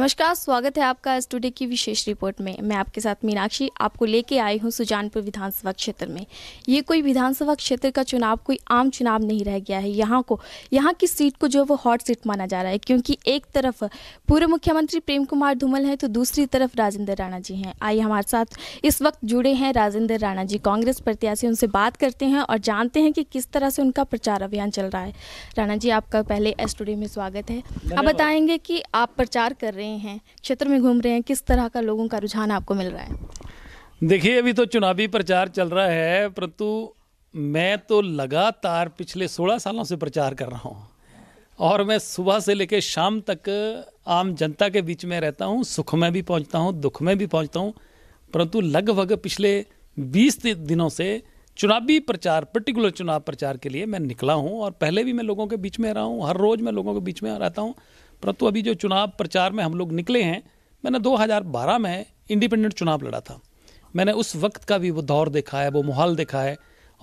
नमस्कार स्वागत है आपका स्टूडियो की विशेष रिपोर्ट में मैं आपके साथ मीनाक्षी आपको लेके आई हूं सुजानपुर विधानसभा क्षेत्र में ये कोई विधानसभा क्षेत्र का चुनाव कोई आम चुनाव नहीं रह गया है यहाँ को यहाँ की सीट को जो वो हॉट सीट माना जा रहा है क्योंकि एक तरफ पूर्व मुख्यमंत्री प्रेम कुमार धूमल हैं तो दूसरी तरफ राजेंद्र राणा जी हैं आइए हमारे साथ इस वक्त जुड़े हैं राजेंद्र राणा जी कांग्रेस प्रत्याशी उनसे बात करते हैं और जानते हैं कि किस तरह से उनका प्रचार अभियान चल रहा है राणा जी आपका पहले स्टूडियो में स्वागत है आप बताएंगे कि आप प्रचार कर रहे हैं रहे हैं क्षेत्र में घूम रहे हैं किस तरह का लोगों का रुझान आपको मिल रहा है देखिए अभी तो चुनावी प्रचार चल रहा है परंतु मैं तो लगातार पिछले 16 सालों से प्रचार कर रहा हूँ और मैं सुबह से लेकर शाम तक आम जनता के बीच में रहता हूँ सुख में भी पहुँचता हूँ दुख में भी पहुँचता हूँ परंतु लगभग पिछले 20 दिनों से चुनावी प्रचार पर्टिकुलर चुनाव प्रचार के लिए मैं निकला हूँ और पहले भी मैं लोगों के बीच में रहा हूँ हर रोज़ मैं लोगों के बीच में रहता हूँ परंतु अभी जो चुनाव प्रचार में हम लोग निकले हैं मैंने 2012 में इंडिपेंडेंट चुनाव लड़ा था मैंने उस वक्त का भी वो दौर देखा है वो माहौल देखा है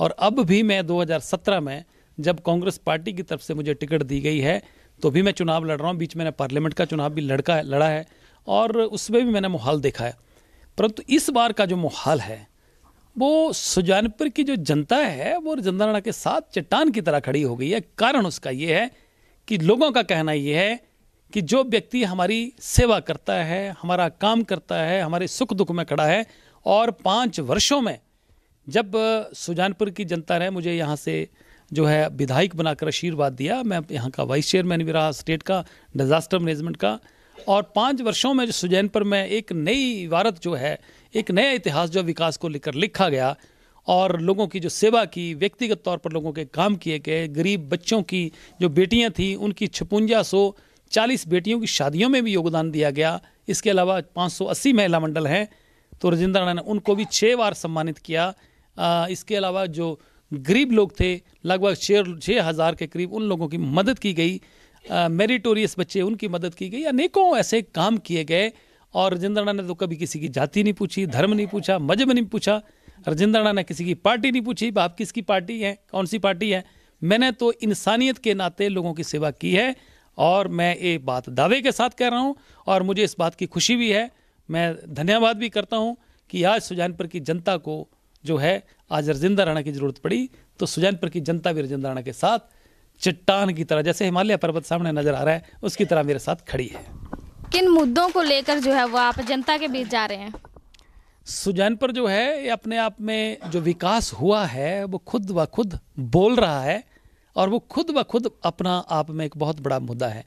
और अब भी मैं 2017 में जब कांग्रेस पार्टी की तरफ से मुझे टिकट दी गई है तो भी मैं चुनाव लड़ रहा हूँ बीच मैंने पार्लियामेंट का चुनाव भी लड़का है लड़ा है और उसमें भी मैंने माहौल देखा है परंतु इस बार का जो माहौल है वो सुजानपुर की जो जनता है वो जनता के साथ चट्टान की तरह खड़ी हो गई है कारण उसका ये है कि लोगों का कहना ये है कि जो व्यक्ति हमारी सेवा करता है हमारा काम करता है हमारे सुख दुख में खड़ा है और पाँच वर्षों में जब सुजानपुर की जनता ने मुझे यहाँ से जो है विधायक बनाकर आशीर्वाद दिया मैं यहाँ का वाइस चेयरमैन भी रहा स्टेट का डिज़ास्टर मैनेजमेंट का और पाँच वर्षों में जो सुजैनपुर में एक नई इबारत जो है एक नया इतिहास जो विकास को लेकर लिखा गया और लोगों की जो सेवा की व्यक्तिगत तौर पर लोगों के काम किए गए गरीब बच्चों की जो बेटियां थीं उनकी छपुंजा सौ चालीस बेटियों की शादियों में भी योगदान दिया गया इसके अलावा 580 महिला मंडल हैं तो राजेंद्र राणा ने उनको भी छः बार सम्मानित किया आ, इसके अलावा जो गरीब लोग थे लगभग छः छः हज़ार के करीब उन लोगों की मदद की गई मेरिटोरियस बच्चे उनकी मदद की गई अनेकों ऐसे काम किए गए और राजेंद्र राणा ने तो कभी किसी की जाति नहीं पूछी धर्म नहीं पूछा मजहब नहीं पूछा राजेंद्र राणा ने किसी की पार्टी नहीं पूछी आप किसकी पार्टी है कौन सी पार्टी है मैंने तो इंसानियत के नाते लोगों की सेवा की है और मैं ये बात दावे के साथ कह रहा हूँ और मुझे इस बात की खुशी भी है मैं धन्यवाद भी करता हूँ कि आज सुजानपुर की जनता को जो है आज रजिंदा राणा की ज़रूरत पड़ी तो सुजानपुर की जनता भी रजिंदा राणा के साथ चट्टान की तरह जैसे हिमालय पर्वत सामने नजर आ रहा है उसकी तरह मेरे साथ खड़ी है किन मुद्दों को लेकर जो है वो आप जनता के बीच जा रहे हैं सुजानपुर जो है अपने आप में जो विकास हुआ है वो खुद व खुद बोल रहा है और वो खुद ब खुद अपना आप में एक बहुत बड़ा मुद्दा है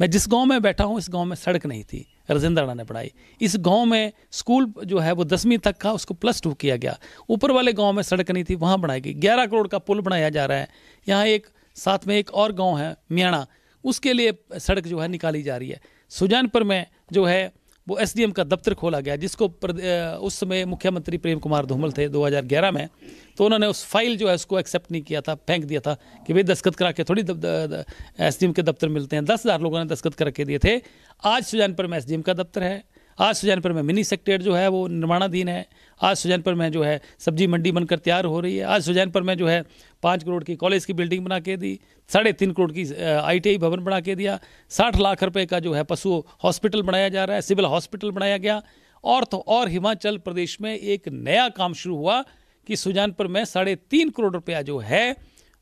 मैं जिस गांव में बैठा हूँ इस गांव में सड़क नहीं थी राजेंद्र राणा ने पढ़ाई इस गांव में स्कूल जो है वो दसवीं तक का उसको प्लस टू किया गया ऊपर वाले गांव में सड़क नहीं थी वहाँ बनाई गई ग्यारह करोड़ का पुल बनाया जा रहा है यहाँ एक साथ में एक और गाँव है मियाणा उसके लिए सड़क जो है निकाली जा रही है सुजानपुर में जो है वो एसडीएम का दफ्तर खोला गया जिसको उस समय मुख्यमंत्री प्रेम कुमार धूमल थे 2011 में तो उन्होंने उस फाइल जो है उसको एक्सेप्ट नहीं किया था फेंक दिया था कि भाई दस्खत करा के थोड़ी एस के दफ्तर मिलते हैं दस हज़ार लोगों ने दस्खत करा के दिए थे आज सुजानपुर में एस का दफ्तर है आज सुजानपुर में मिनी सेक्टर जो है वो निर्माणाधीन है आज सुजानपुर में जो है सब्जी मंडी बनकर तैयार हो रही है आज सुजानपुर में जो है पाँच करोड़ की कॉलेज की बिल्डिंग बना के दी साढ़े तीन करोड़ की आईटीआई भवन बना के दिया साठ लाख रुपए का जो है पशु हॉस्पिटल बनाया जा रहा है सिविल हॉस्पिटल बनाया गया और तो और हिमाचल प्रदेश में एक नया काम शुरू हुआ कि सुजानपुर में साढ़े तीन करोड़ रुपया जो है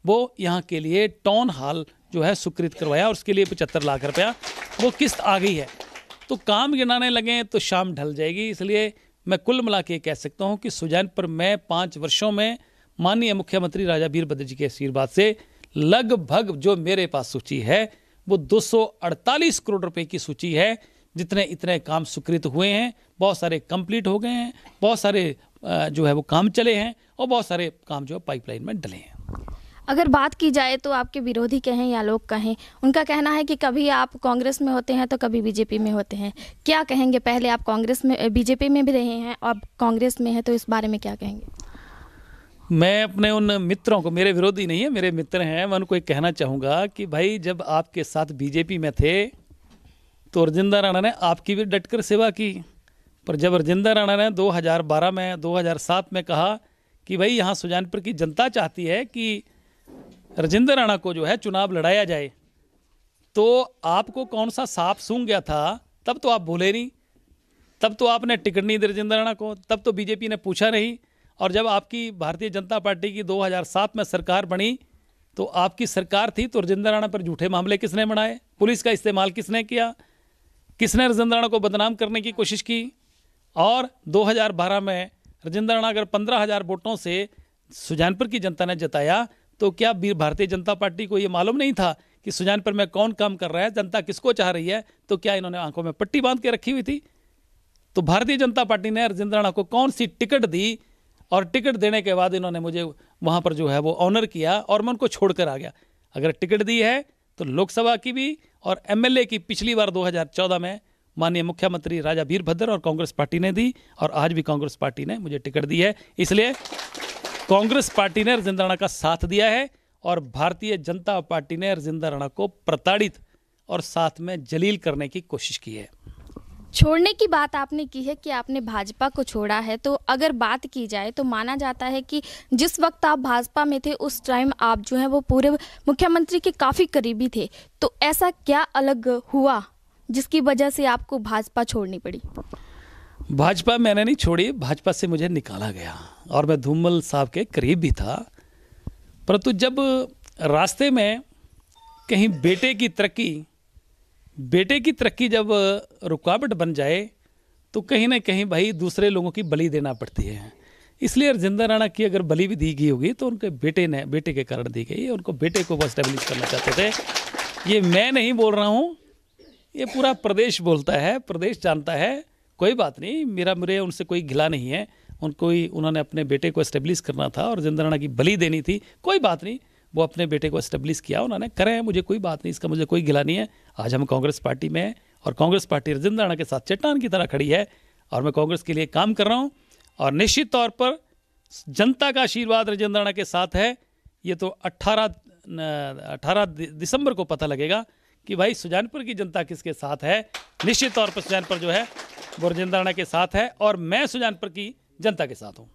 वो यहाँ के लिए टाउन हॉल जो है स्वीकृत करवाया और उसके लिए पचहत्तर लाख रुपया वो किस्त आ गई है तो काम गिनाने लगें तो शाम ढल जाएगी इसलिए मैं कुल मिला के कह सकता हूँ कि सुजैनपुर पर मैं पाँच वर्षों में माननीय मुख्यमंत्री राजा वीरभद्र जी के आशीर्वाद से लगभग जो मेरे पास सूची है वो 248 करोड़ रुपए की सूची है जितने इतने काम स्वीकृत हुए हैं बहुत सारे कंप्लीट हो गए हैं बहुत सारे जो है वो काम चले हैं और बहुत सारे काम जो है पाइपलाइन में डले हैं अगर बात की जाए तो आपके विरोधी कहें या लोग कहें उनका कहना है कि कभी आप कांग्रेस में होते हैं तो कभी बीजेपी में होते हैं क्या कहेंगे पहले आप कांग्रेस में बीजेपी में भी रहे हैं और कांग्रेस में हैं तो इस बारे में क्या कहेंगे मैं अपने उन मित्रों को मेरे विरोधी नहीं है मेरे मित्र हैं मैं उनको एक कहना चाहूँगा कि भाई जब आपके साथ बीजेपी में थे तो रजिंदा राणा ने आपकी भी डटकर सेवा की पर जब रजिंदा राणा ने 2012 में 2007 में कहा कि भाई यहाँ सुजानपुर की जनता चाहती है कि राजेंद्र राणा को जो है चुनाव लड़ाया जाए तो आपको कौन सा साफ सूंघ गया था तब तो आप भूले नहीं तब तो आपने टिकट नहीं दी राजेंद्र राणा को तब तो बीजेपी ने पूछा नहीं और जब आपकी भारतीय जनता पार्टी की 2007 में सरकार बनी तो आपकी सरकार थी तो राजेंद्र राणा पर झूठे मामले किसने बनाए पुलिस का इस्तेमाल किसने किया किसने राजेंद्र राणा को बदनाम करने की कोशिश की और 2012 में राजेंद्र राणा अगर पंद्रह हज़ार वोटों से सुजानपुर की जनता ने जताया तो क्या भारतीय जनता पार्टी को ये मालूम नहीं था कि सुजानपुर में कौन काम कर रहा है जनता किसको चाह रही है तो क्या इन्होंने आंखों में पट्टी बांध के रखी हुई थी तो भारतीय जनता पार्टी ने राजेंद्र राणा को कौन सी टिकट दी और टिकट देने के बाद इन्होंने मुझे वहाँ पर जो है वो ऑनर किया और मैं उनको छोड़कर आ गया अगर टिकट दी है तो लोकसभा की भी और एमएलए की पिछली बार 2014 में माननीय मुख्यमंत्री राजा वीरभद्र और कांग्रेस पार्टी ने दी और आज भी कांग्रेस पार्टी ने मुझे टिकट दी है इसलिए कांग्रेस पार्टी ने राजेंद्र राणा का साथ दिया है और भारतीय जनता पार्टी ने राजेंद्र राणा को प्रताड़ित और साथ में जलील करने की कोशिश की है छोड़ने की बात आपने की है कि आपने भाजपा को छोड़ा है तो अगर बात की जाए तो माना जाता है कि जिस वक्त आप भाजपा में थे उस टाइम आप जो हैं वो पूरे मुख्यमंत्री के काफ़ी करीबी थे तो ऐसा क्या अलग हुआ जिसकी वजह से आपको भाजपा छोड़नी पड़ी भाजपा मैंने नहीं छोड़ी भाजपा से मुझे निकाला गया और मैं धूमल साहब के करीब भी था परंतु जब रास्ते में कहीं बेटे की तरक्की बेटे की तरक्की जब रुकावट बन जाए तो कहीं ना कहीं भाई दूसरे लोगों की बलि देना पड़ती है इसलिए जिंदा राणा की अगर बलि भी दी गई होगी तो उनके बेटे ने बेटे के कारण दी गई उनको बेटे को वो स्टैब्लिश करना चाहते थे ये मैं नहीं बोल रहा हूँ ये पूरा प्रदेश बोलता है प्रदेश जानता है कोई बात नहीं मेरा मुझे उनसे कोई घिला नहीं है उनको ही उन्होंने अपने बेटे को इस्टेब्लिश करना था और जिंदा राणा की बली देनी थी कोई बात नहीं वो अपने बेटे को इस्टेब्लिश किया उन्होंने करें मुझे कोई बात नहीं इसका मुझे कोई गिला नहीं है आज हम कांग्रेस पार्टी में हैं और कांग्रेस पार्टी रजिंदा राणा के साथ चट्टान की तरह खड़ी है और मैं कांग्रेस के लिए काम कर रहा हूँ और निश्चित तौर पर जनता का आशीर्वाद रजेंद्र राणा के साथ है ये तो अट्ठारह अट्ठारह दिसंबर को पता लगेगा कि भाई सुजानपुर की जनता किसके साथ है निश्चित तौर पर सुजानपुर जो है वो रजेंद्र राणा के साथ है और मैं सुजानपुर की जनता के साथ हूँ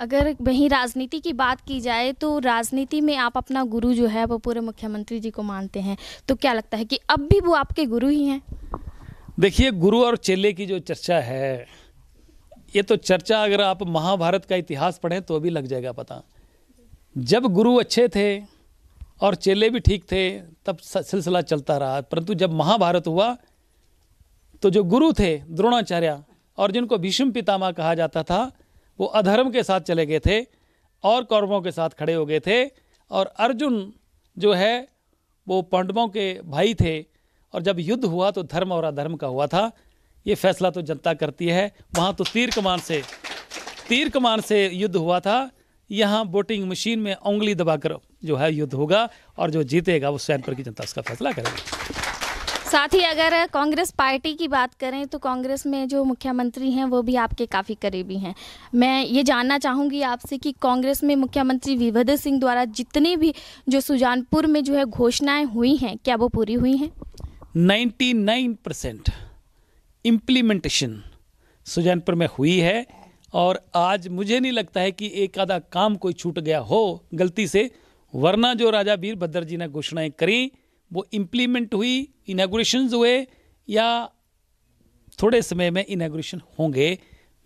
अगर वहीं राजनीति की बात की जाए तो राजनीति में आप अपना गुरु जो है वो पूरे मुख्यमंत्री जी को मानते हैं तो क्या लगता है कि अब भी वो आपके गुरु ही हैं देखिए गुरु और चेले की जो चर्चा है ये तो चर्चा अगर आप महाभारत का इतिहास पढ़ें तो भी लग जाएगा पता जब गुरु अच्छे थे और चेले भी ठीक थे तब सिलसिला चलता रहा परंतु जब महाभारत हुआ तो जो गुरु थे द्रोणाचार्य और जिनको भीष्म पितामह कहा जाता था वो अधर्म के साथ चले गए थे और कौरवों के साथ खड़े हो गए थे और अर्जुन जो है वो पांडवों के भाई थे और जब युद्ध हुआ तो धर्म और अधर्म का हुआ था ये फैसला तो जनता करती है वहाँ तो तीर कमान से तीर कमान से युद्ध हुआ था यहाँ वोटिंग मशीन में उंगली दबाकर जो है युद्ध होगा और जो जीतेगा वो स्वयं पर की जनता उसका फैसला करेगी साथ ही अगर कांग्रेस पार्टी की बात करें तो कांग्रेस में जो मुख्यमंत्री हैं वो भी आपके काफ़ी करीबी हैं मैं ये जानना चाहूँगी आपसे कि कांग्रेस में मुख्यमंत्री वीरभद्र सिंह द्वारा जितनी भी जो सुजानपुर में जो है घोषणाएं हुई हैं क्या वो पूरी हुई हैं 99 परसेंट इम्प्लीमेंटेशन सुजानपुर में हुई है और आज मुझे नहीं लगता है कि एक आधा काम कोई छूट गया हो गलती से वरना जो राजा वीरभद्र जी ने घोषणाएं करी वो इम्प्लीमेंट हुई इनाग्रेशन हुए या थोड़े समय में इनाग्रेशन होंगे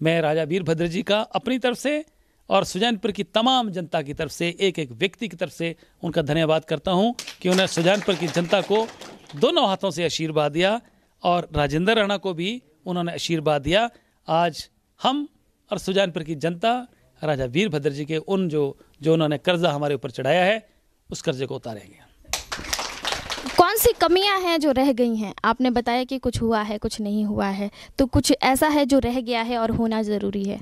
मैं राजा वीरभद्र जी का अपनी तरफ से और सुजानपुर की तमाम जनता की तरफ से एक एक व्यक्ति की तरफ से उनका धन्यवाद करता हूं कि उन्हें सुजानपुर की जनता को दोनों हाथों से आशीर्वाद दिया और राजेंद्र राणा को भी उन्होंने आशीर्वाद दिया आज हम और सुजानपुर की जनता राजा वीरभद्र जी के उन जो जो उन्होंने कर्जा हमारे ऊपर चढ़ाया है उस कर्जे को उतारेंगे कौन सी कमियां हैं जो रह गई हैं आपने बताया कि कुछ हुआ है कुछ नहीं हुआ है तो कुछ ऐसा है जो रह गया है और होना ज़रूरी है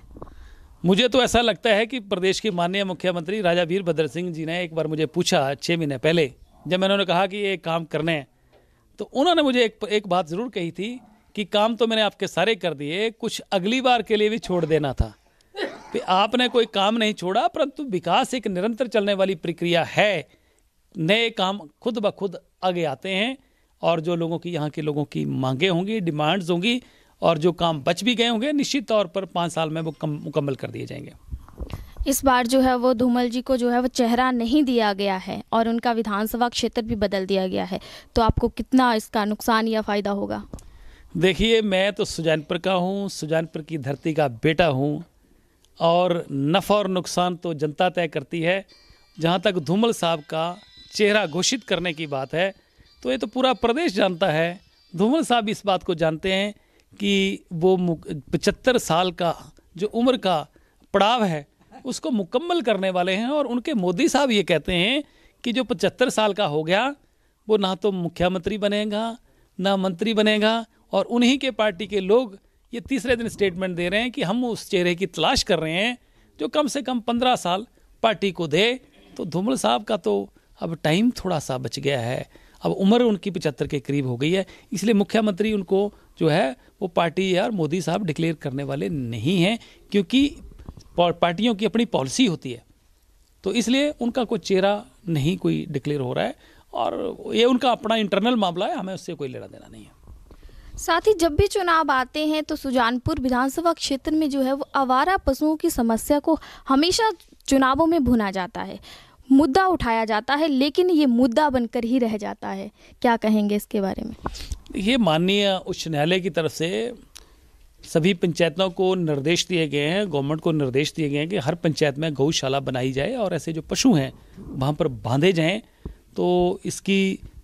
मुझे तो ऐसा लगता है कि प्रदेश के माननीय मुख्यमंत्री राजा वीरभद्र सिंह जी ने एक बार मुझे पूछा छः महीने पहले जब मैंने उन्होंने कहा कि ये काम करने हैं तो उन्होंने मुझे एक एक बात ज़रूर कही थी कि काम तो मैंने आपके सारे कर दिए कुछ अगली बार के लिए भी छोड़ देना था आपने कोई काम नहीं छोड़ा परंतु विकास एक निरंतर चलने वाली प्रक्रिया है नए काम खुद ब खुद आगे आते हैं और जो लोगों की यहाँ के लोगों की मांगे होंगी डिमांड्स होंगी और जो काम बच भी गए होंगे निश्चित तौर पर पाँच साल में वो कम मुकम्मल कर दिए जाएंगे इस बार जो है वो धूमल जी को जो है वो चेहरा नहीं दिया गया है और उनका विधानसभा क्षेत्र भी बदल दिया गया है तो आपको कितना इसका नुकसान या फ़ायदा होगा देखिए मैं तो सुजानपुर का हूँ सुजानपुर की धरती का बेटा हूँ और नफ़ा और नुकसान तो जनता तय करती है जहाँ तक धूमल साहब का चेहरा घोषित करने की बात है तो ये तो पूरा प्रदेश जानता है धूमल साहब इस बात को जानते हैं कि वो पचहत्तर साल का जो उम्र का पड़ाव है उसको मुकम्मल करने वाले हैं और उनके मोदी साहब ये कहते हैं कि जो पचहत्तर साल का हो गया वो ना तो मुख्यमंत्री बनेगा ना मंत्री बनेगा और उन्हीं के पार्टी के लोग ये तीसरे दिन स्टेटमेंट दे रहे हैं कि हम उस चेहरे की तलाश कर रहे हैं जो कम से कम पंद्रह साल पार्टी को दे तो धूमल साहब का तो अब टाइम थोड़ा सा बच गया है अब उम्र उनकी पचहत्तर के करीब हो गई है इसलिए मुख्यमंत्री उनको जो है वो पार्टी यार मोदी साहब डिक्लेयर करने वाले नहीं हैं क्योंकि पार्टियों की अपनी पॉलिसी होती है तो इसलिए उनका कोई चेहरा नहीं कोई डिक्लेयर हो रहा है और ये उनका अपना इंटरनल मामला है हमें उससे कोई लेना देना नहीं है साथ ही जब भी चुनाव आते हैं तो सुजानपुर विधानसभा क्षेत्र में जो है वो आवारा पशुओं की समस्या को हमेशा चुनावों में भुना जाता है मुद्दा उठाया जाता है लेकिन ये मुद्दा बनकर ही रह जाता है क्या कहेंगे इसके बारे में ये माननीय उच्च न्यायालय की तरफ से सभी पंचायतों को निर्देश दिए गए हैं गवर्नमेंट को निर्देश दिए गए हैं कि हर पंचायत में गौशाला बनाई जाए और ऐसे जो पशु हैं वहाँ पर बांधे जाएं तो इसकी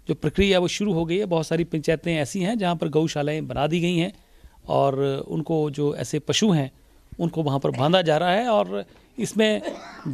जो प्रक्रिया वो शुरू हो गई है बहुत सारी पंचायतें ऐसी हैं जहाँ पर गौशालाएँ बना दी गई हैं और उनको जो ऐसे पशु हैं उनको वहाँ पर बांधा जा रहा है और इसमें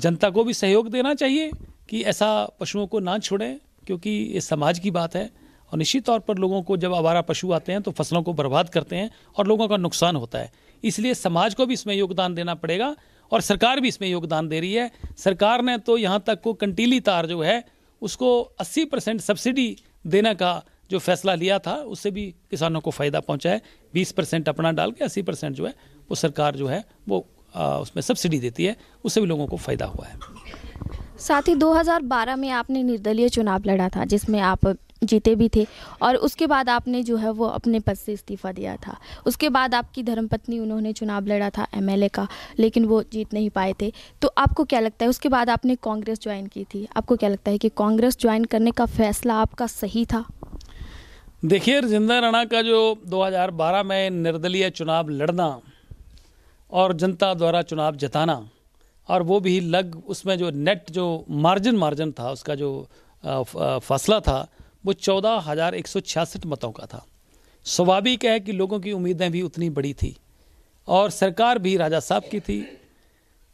जनता को भी सहयोग देना चाहिए कि ऐसा पशुओं को ना छोड़ें क्योंकि ये समाज की बात है और निश्चित तौर पर लोगों को जब आवारा पशु आते हैं तो फसलों को बर्बाद करते हैं और लोगों का नुकसान होता है इसलिए समाज को भी इसमें योगदान देना पड़ेगा और सरकार भी इसमें योगदान दे रही है सरकार ने तो यहाँ तक को कंटीली तार जो है उसको 80 परसेंट सब्सिडी देने का जो फैसला लिया था उससे भी किसानों को फ़ायदा पहुँचा है बीस परसेंट अपना डाल के अस्सी परसेंट जो है वो सरकार जो है वो आ, उसमें सब्सिडी देती है उससे भी लोगों को फ़ायदा हुआ है साथ ही 2012 में आपने निर्दलीय चुनाव लड़ा था जिसमें आप जीते भी थे और उसके बाद आपने जो है वो अपने पद से इस्तीफ़ा दिया था उसके बाद आपकी धर्मपत्नी उन्होंने चुनाव लड़ा था एमएलए का लेकिन वो जीत नहीं पाए थे तो आपको क्या लगता है उसके बाद आपने कांग्रेस ज्वाइन की थी आपको क्या लगता है कि कांग्रेस ज्वाइन करने का फैसला आपका सही था देखिए रजिंदर राणा का जो 2012 में निर्दलीय चुनाव लड़ना और जनता द्वारा चुनाव जताना और वो भी लग उसमें जो नेट जो मार्जिन मार्जिन था उसका जो फासला था वो चौदह हज़ार एक सौ छियासठ मतों का था स्वाभाविक है कि लोगों की उम्मीदें भी उतनी बड़ी थी और सरकार भी राजा साहब की थी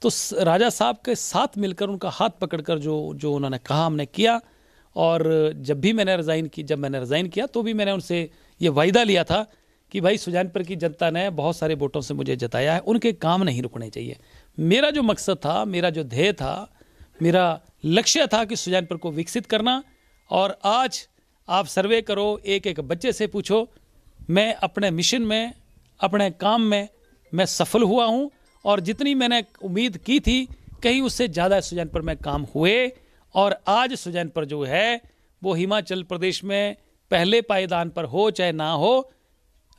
तो राजा साहब के साथ मिलकर उनका हाथ पकड़कर जो जो उन्होंने कहा हमने किया और जब भी मैंने रिज़ाइन की जब मैंने रिज़ाइन किया तो भी मैंने उनसे ये वायदा लिया था कि भाई सुजानपुर की जनता ने बहुत सारे वोटों से मुझे जताया है उनके काम नहीं रुकने चाहिए मेरा जो मकसद था मेरा जो ध्येय था मेरा लक्ष्य था कि सुजानपुर को विकसित करना और आज आप सर्वे करो एक एक बच्चे से पूछो मैं अपने मिशन में अपने काम में मैं सफल हुआ हूँ और जितनी मैंने उम्मीद की थी कहीं उससे ज़्यादा सुजानपुर में काम हुए और आज सुजानपुर जो है वो हिमाचल प्रदेश में पहले पायदान पर हो चाहे ना हो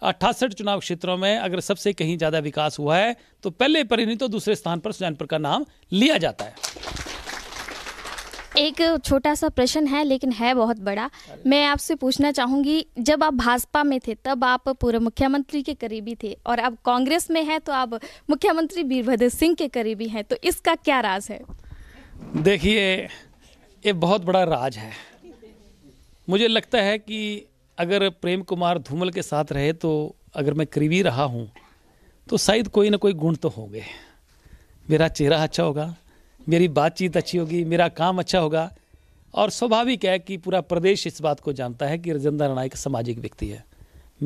अट्ठासठ चुनाव क्षेत्रों में अगर सबसे कहीं ज़्यादा विकास हुआ है तो पहले पर ही नहीं तो दूसरे स्थान पर सुजानपुर का नाम लिया जाता है एक छोटा सा प्रश्न है लेकिन है बहुत बड़ा मैं आपसे पूछना चाहूंगी जब आप भाजपा में थे तब आप पूर्व मुख्यमंत्री के करीबी थे और अब कांग्रेस में हैं तो आप मुख्यमंत्री वीरभद्र सिंह के करीबी हैं तो इसका क्या राज है देखिए ये बहुत बड़ा राज है मुझे लगता है कि अगर प्रेम कुमार धूमल के साथ रहे तो अगर मैं करीबी रहा हूँ तो शायद कोई ना कोई गुण तो होंगे मेरा चेहरा अच्छा होगा मेरी बातचीत अच्छी होगी मेरा काम अच्छा होगा और स्वाभाविक है कि पूरा प्रदेश इस बात को जानता है कि रजेंद्र राणा एक सामाजिक व्यक्ति है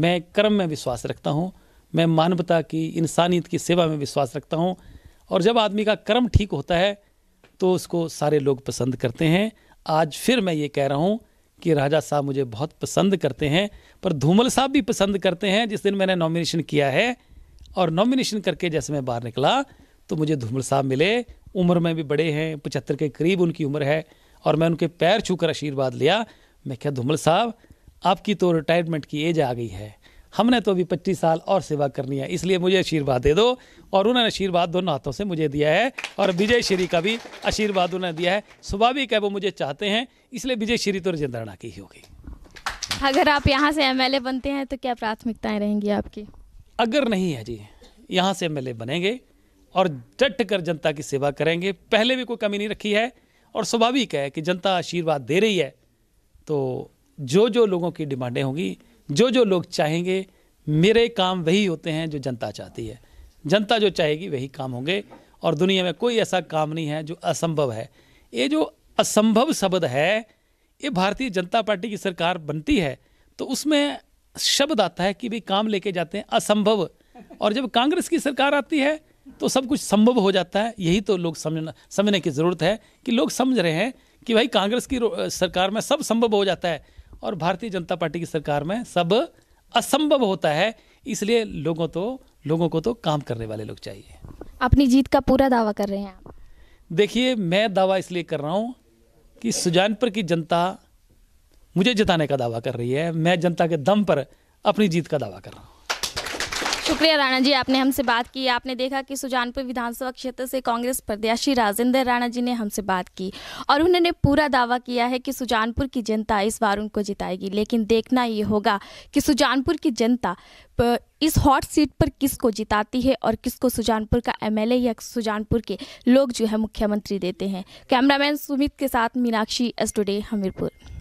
मैं कर्म में विश्वास रखता हूँ मैं मानवता की इंसानियत की सेवा में विश्वास रखता हूँ और जब आदमी का कर्म ठीक होता है तो उसको सारे लोग पसंद करते हैं आज फिर मैं ये कह रहा हूँ कि राजा साहब मुझे बहुत पसंद करते हैं पर धूमल साहब भी पसंद करते हैं जिस दिन मैंने नॉमिनेशन किया है और नॉमिनेशन करके जैसे मैं बाहर निकला तो मुझे धूमल साहब मिले उम्र में भी बड़े हैं पचहत्तर के करीब उनकी उम्र है और मैं उनके पैर छूकर आशीर्वाद लिया मैं क्या धूमल साहब आपकी तो रिटायरमेंट की एज आ गई है हमने तो अभी पच्चीस साल और सेवा करनी है इसलिए मुझे आशीर्वाद दे दो और उन्होंने आशीर्वाद दोनों हाथों से मुझे दिया है और विजय श्री का भी आशीर्वाद उन्होंने दिया है स्वाभाविक है वो मुझे चाहते हैं इसलिए विजय श्री तो रजेंद्र राणा की ही होगी अगर आप यहाँ से एम बनते हैं तो क्या प्राथमिकताएं रहेंगी आपकी अगर नहीं है जी यहाँ से एम बनेंगे और डट कर जनता की सेवा करेंगे पहले भी कोई कमी नहीं रखी है और स्वाभाविक है कि जनता आशीर्वाद दे रही है तो जो जो लोगों की डिमांडें होंगी जो जो लोग चाहेंगे मेरे काम वही होते हैं जो जनता चाहती है जनता जो चाहेगी वही काम होंगे और दुनिया में कोई ऐसा काम नहीं है जो असंभव है ये जो असंभव शब्द है ये भारतीय जनता पार्टी की सरकार बनती है तो उसमें शब्द आता है कि भाई काम लेके जाते हैं असंभव और जब कांग्रेस की सरकार आती है तो सब कुछ संभव हो जाता है यही तो लोग समझना समझने की ज़रूरत है कि लोग समझ रहे हैं कि भाई कांग्रेस की सरकार में सब संभव हो जाता है और भारतीय जनता पार्टी की सरकार में सब असंभव होता है इसलिए लोगों तो लोगों को तो काम करने वाले लोग चाहिए अपनी जीत का पूरा दावा कर रहे हैं आप देखिए मैं दावा इसलिए कर रहा हूँ कि सुजानपुर की जनता मुझे जिताने का दावा कर रही है मैं जनता के दम पर अपनी जीत का दावा कर रहा हूँ शुक्रिया राणा जी आपने हमसे बात की आपने देखा कि सुजानपुर विधानसभा क्षेत्र से कांग्रेस प्रत्याशी राजेंद्र राणा जी ने हमसे बात की और उन्होंने पूरा दावा किया है कि सुजानपुर की जनता इस बार उनको जिताएगी लेकिन देखना ये होगा कि सुजानपुर की जनता इस हॉट सीट पर किसको जिताती है और किसको सुजानपुर का एम या सुजानपुर के लोग जो है मुख्यमंत्री देते हैं कैमरामैन सुमित के साथ मीनाक्षी एस टुडे हमीरपुर